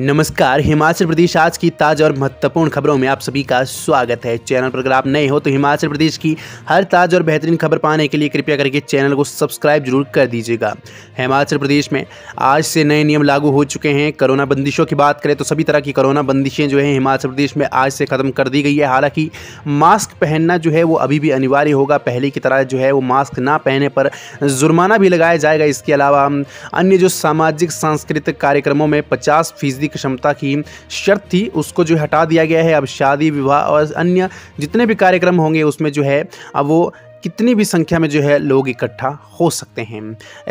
नमस्कार हिमाचल प्रदेश आज की ताज़ा और महत्वपूर्ण खबरों में आप सभी का स्वागत है चैनल पर अगर आप नए हो तो हिमाचल प्रदेश की हर ताज़ा और बेहतरीन खबर पाने के लिए कृपया करके चैनल को सब्सक्राइब जरूर कर दीजिएगा हिमाचल प्रदेश में आज से नए नियम लागू हो चुके हैं कोरोना बंदिशों की बात करें तो सभी तरह की कोरोना बंदिशें जो है हिमाचल प्रदेश में आज से ख़त्म कर दी गई है हालाँकि मास्क पहनना जो है वो अभी भी अनिवार्य होगा पहले की तरह जो है वो मास्क ना पहने पर जुर्माना भी लगाया जाएगा इसके अलावा अन्य जो सामाजिक सांस्कृतिक कार्यक्रमों में पचास फीसदी शादी क्षमता की शर्त थी उसको जो हटा दिया गया है अब शादी विवाह और अन्य जितने भी कार्यक्रम होंगे उसमें जो है अब वो कितनी भी संख्या में जो है लोग इकट्ठा हो सकते हैं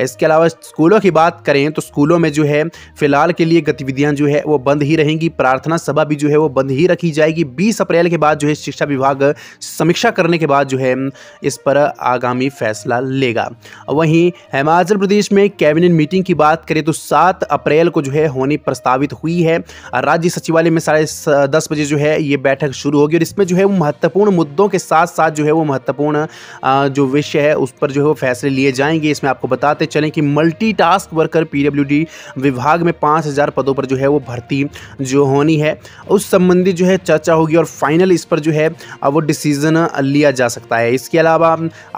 इसके अलावा स्कूलों की बात करें तो स्कूलों में जो है फिलहाल के लिए गतिविधियां जो है वो बंद ही रहेंगी प्रार्थना सभा भी जो है वो बंद ही रखी जाएगी 20 अप्रैल के बाद जो है शिक्षा विभाग समीक्षा करने के बाद जो है इस पर आगामी फैसला लेगा वहीं हिमाचल प्रदेश में कैबिनेट मीटिंग की बात करें तो सात अप्रैल को जो है होनी प्रस्तावित हुई है राज्य सचिवालय में साढ़े दस बजे जो है ये बैठक शुरू होगी और इसमें जो है वो महत्वपूर्ण मुद्दों के साथ साथ जो है वो महत्वपूर्ण जो विषय है उस पर जो है वो फैसले लिए जाएंगे इसमें आपको बताते चलें कि मल्टी टास्क वर्कर पी विभाग में पाँच पदों पर जो है वो भर्ती जो होनी है उस संबंधी जो है चर्चा होगी और फाइनल इस पर जो है वो डिसीजन लिया जा सकता है इसके अलावा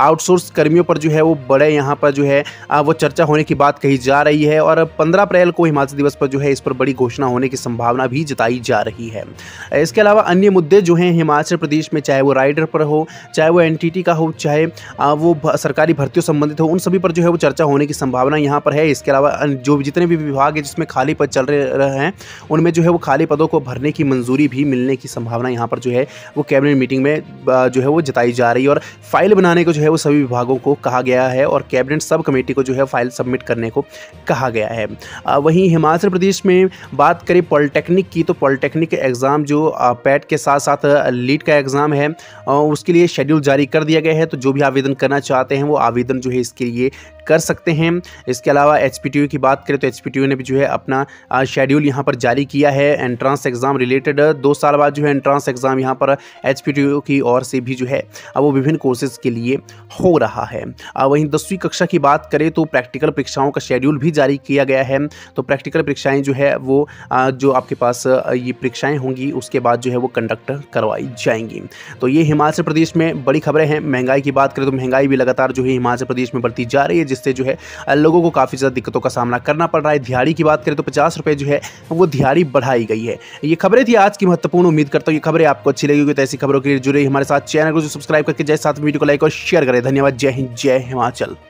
आउटसोर्स कर्मियों पर जो है वो बड़े यहाँ पर जो है वो चर्चा होने की बात कही जा रही है और पंद्रह अप्रैल को हिमाचल दिवस पर जो है इस पर बड़ी घोषणा होने की संभावना भी जताई जा रही है इसके अलावा अन्य मुद्दे जो हैं हिमाचल प्रदेश में चाहे वो राइडर पर हो चाहे वो एन का हो चाहे चाहे वो सरकारी भर्तियों संबंधित हो उन सभी पर जो है वो चर्चा होने की संभावना यहाँ पर है इसके अलावा जो जितने भी विभाग है जिसमें खाली पद चल रहे हैं उनमें जो है वो खाली पदों को भरने की मंजूरी भी मिलने की संभावना यहाँ पर जो है वो कैबिनेट मीटिंग में जो है वो जताई जा रही है और फाइल बनाने को जो है वो सभी विभागों को कहा गया है और कैबिनेट सब कमेटी को जो है फाइल सबमिट करने को कहा गया है वहीं हिमाचल प्रदेश में बात करें पॉलिटेक्निक की तो पॉलिटेक्निक एग्ज़ाम जो पैट के साथ साथ लीड का एग्ज़ाम है उसके लिए शेड्यूल जारी कर दिया गया है तो जो भी आवेदन करना चाहते हैं वो आवेदन जो है इसके लिए कर सकते हैं इसके अलावा एच की बात करें तो एच ने भी जो है अपना शेड्यूल यहाँ पर जारी किया है एंट्रांस एग्ज़ाम रिलेटेड दो साल बाद जो है एंट्रांस एग्ज़ाम यहाँ पर एच की ओर से भी जो है अब वो विभिन्न कोर्सेज के लिए हो रहा है वहीं दसवीं कक्षा की बात करें तो प्रैक्टिकल परीक्षाओं का शेड्यूल भी जारी किया गया है तो प्रैक्टिकल परीक्षाएं जो है वो जो आपके पास ये परीक्षाएं होंगी उसके बाद जो है वो कंडक्ट करवाई जाएंगी तो ये हिमाचल प्रदेश में बड़ी खबरें हैं महंगाई की की बात करें तो महंगाई भी लगातार जो है हिमाचल प्रदेश में बढ़ती जा रही है जिससे जो है लोगों को काफ़ी ज़्यादा दिक्कतों का सामना करना पड़ रहा है दिहाड़ी की बात करें तो पचास रुपये जो है वो दिहाड़ी बढ़ाई गई है ये खबरें थी आज की महत्वपूर्ण उम्मीद करता हूँ ये खबरें आपको अच्छी लगी तो ऐसी खबरों के लिए जुड़े हमारे साथ चैनल को सब्सक्राइब करके जय साथ वीडियो को लाइक और शेयर करें धन्यवाद जय हिंद जय हिमाचल